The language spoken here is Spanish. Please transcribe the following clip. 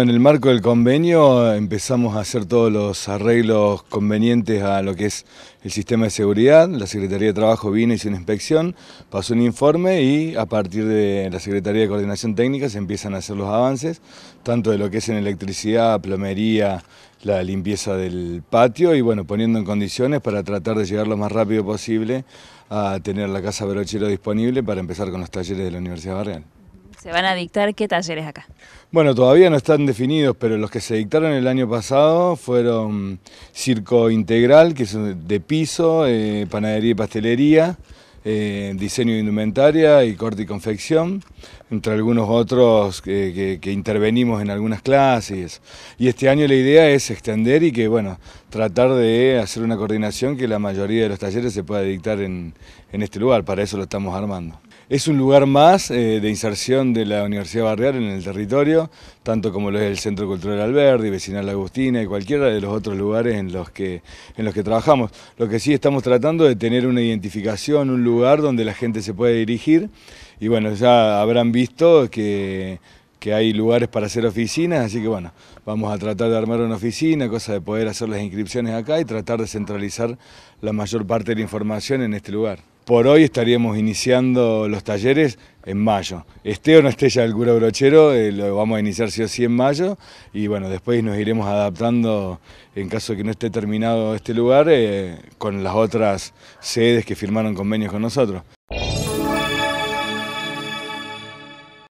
En el marco del convenio empezamos a hacer todos los arreglos convenientes a lo que es el sistema de seguridad. La Secretaría de Trabajo vino, hizo una inspección, pasó un informe y a partir de la Secretaría de Coordinación Técnica se empiezan a hacer los avances, tanto de lo que es en electricidad, plomería, la limpieza del patio y bueno, poniendo en condiciones para tratar de llegar lo más rápido posible a tener la casa brochero disponible para empezar con los talleres de la Universidad Barreal. ¿Se van a dictar qué talleres acá? Bueno, todavía no están definidos, pero los que se dictaron el año pasado fueron circo integral, que es de piso, eh, panadería y pastelería, eh, diseño de indumentaria y corte y confección, entre algunos otros eh, que, intervenimos en algunas clases. Y este año la idea es extender y que, bueno, tratar de hacer una coordinación que la mayoría de los talleres se pueda dictar en, en este lugar, para eso lo estamos armando. Es un lugar más eh, de inserción de la Universidad Barrial en el territorio, tanto como lo es el Centro Cultural Alberdi, Vecinal Agustina y cualquiera de los otros lugares en los, que, en los que trabajamos. Lo que sí estamos tratando de tener una identificación, un lugar donde la gente se puede dirigir y bueno, ya habrán visto que que hay lugares para hacer oficinas, así que bueno, vamos a tratar de armar una oficina, cosa de poder hacer las inscripciones acá y tratar de centralizar la mayor parte de la información en este lugar por hoy estaríamos iniciando los talleres en mayo. Esté o no esté ya el cura brochero, eh, lo vamos a iniciar sí o sí en mayo y bueno, después nos iremos adaptando en caso de que no esté terminado este lugar eh, con las otras sedes que firmaron convenios con nosotros.